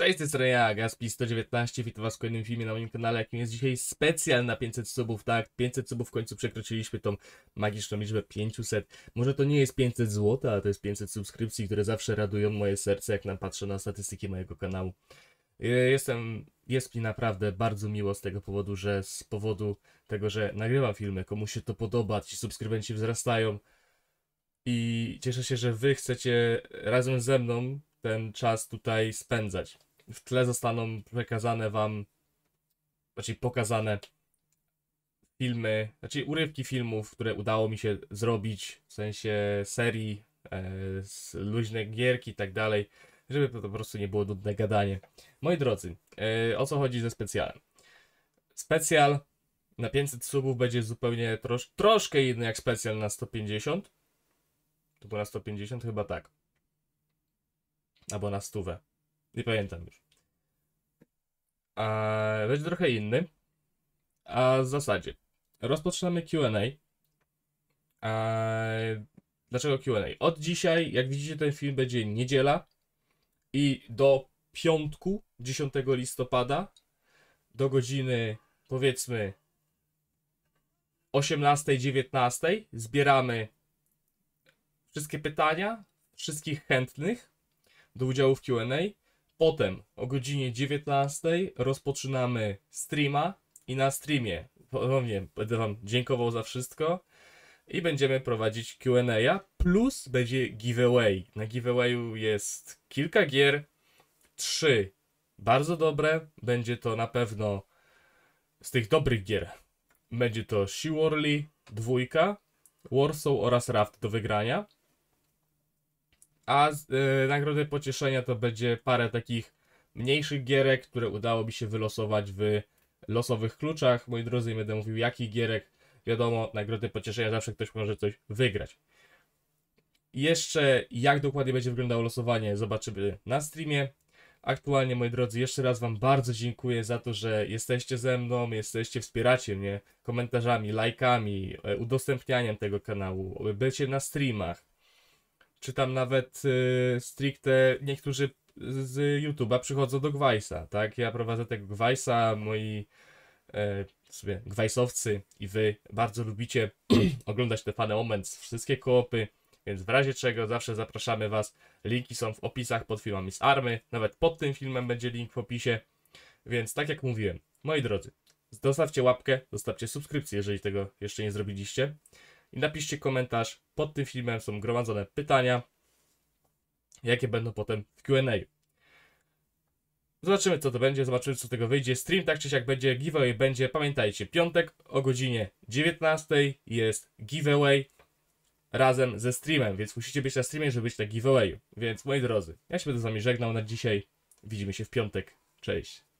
Cześć, to jest strony Gaspi119, witam was w kolejnym filmie na moim kanale, jakim jest dzisiaj specjal na 500 subów, tak, 500 subów w końcu przekroczyliśmy tą magiczną liczbę 500, może to nie jest 500 zł, ale to jest 500 subskrypcji, które zawsze radują moje serce, jak nam patrzę na statystyki mojego kanału. E, jestem, jest mi naprawdę bardzo miło z tego powodu, że z powodu tego, że nagrywam filmy, komu się to podoba, ci subskrybenci wzrastają i cieszę się, że wy chcecie razem ze mną ten czas tutaj spędzać. W tle zostaną przekazane wam, znaczy pokazane filmy, znaczy urywki filmów, które udało mi się zrobić, w sensie serii, e, z luźne gierki i tak dalej, żeby to po prostu nie było nudne gadanie. Moi drodzy, e, o co chodzi ze specjalem? Specjal na 500 subów będzie zupełnie trosz, troszkę inny jak specjal na 150. To było na 150 chyba tak albo na stówę. Nie pamiętam już. A, będzie trochę inny. A w zasadzie rozpoczynamy QA. A, dlaczego QA? Od dzisiaj, jak widzicie, ten film będzie niedziela i do piątku 10 listopada do godziny powiedzmy 18-19 zbieramy wszystkie pytania wszystkich chętnych do udziału w QA. Potem o godzinie 19 rozpoczynamy streama i na streamie ponownie będę Wam dziękował za wszystko i będziemy prowadzić QA, plus będzie giveaway. Na giveawayu jest kilka gier, trzy bardzo dobre, będzie to na pewno z tych dobrych gier. Będzie to Sea Warly, dwójka, Warsaw oraz Raft do wygrania. A yy, nagrody pocieszenia to będzie parę takich mniejszych gierek, które udało mi się wylosować w losowych kluczach. Moi drodzy, nie będę mówił jakich gierek. Wiadomo, nagrody pocieszenia zawsze ktoś może coś wygrać. Jeszcze jak dokładnie będzie wyglądało losowanie zobaczymy na streamie. Aktualnie, moi drodzy, jeszcze raz Wam bardzo dziękuję za to, że jesteście ze mną, jesteście, wspieracie mnie komentarzami, lajkami, e, udostępnianiem tego kanału, bycie na streamach, czy tam nawet y, stricte niektórzy z YouTube'a przychodzą do Gwajsa, tak? Ja prowadzę tego Gwajsa, moi e, sobie Gwajsowcy i wy bardzo lubicie oglądać te fane moments, wszystkie koopy, więc w razie czego zawsze zapraszamy was. Linki są w opisach pod filmami z Army, nawet pod tym filmem będzie link w opisie. Więc tak jak mówiłem, moi drodzy, zostawcie łapkę, zostawcie subskrypcję, jeżeli tego jeszcze nie zrobiliście i napiszcie komentarz. Pod tym filmem są gromadzone pytania, jakie będą potem w Q&A. Zobaczymy co to będzie, zobaczymy co z tego wyjdzie. Stream tak czy siak będzie, giveaway będzie. Pamiętajcie, piątek o godzinie 19 jest giveaway razem ze streamem, więc musicie być na streamie, żeby być na giveawayu. Więc moi drodzy, ja się będę z wami żegnał na dzisiaj. Widzimy się w piątek. Cześć.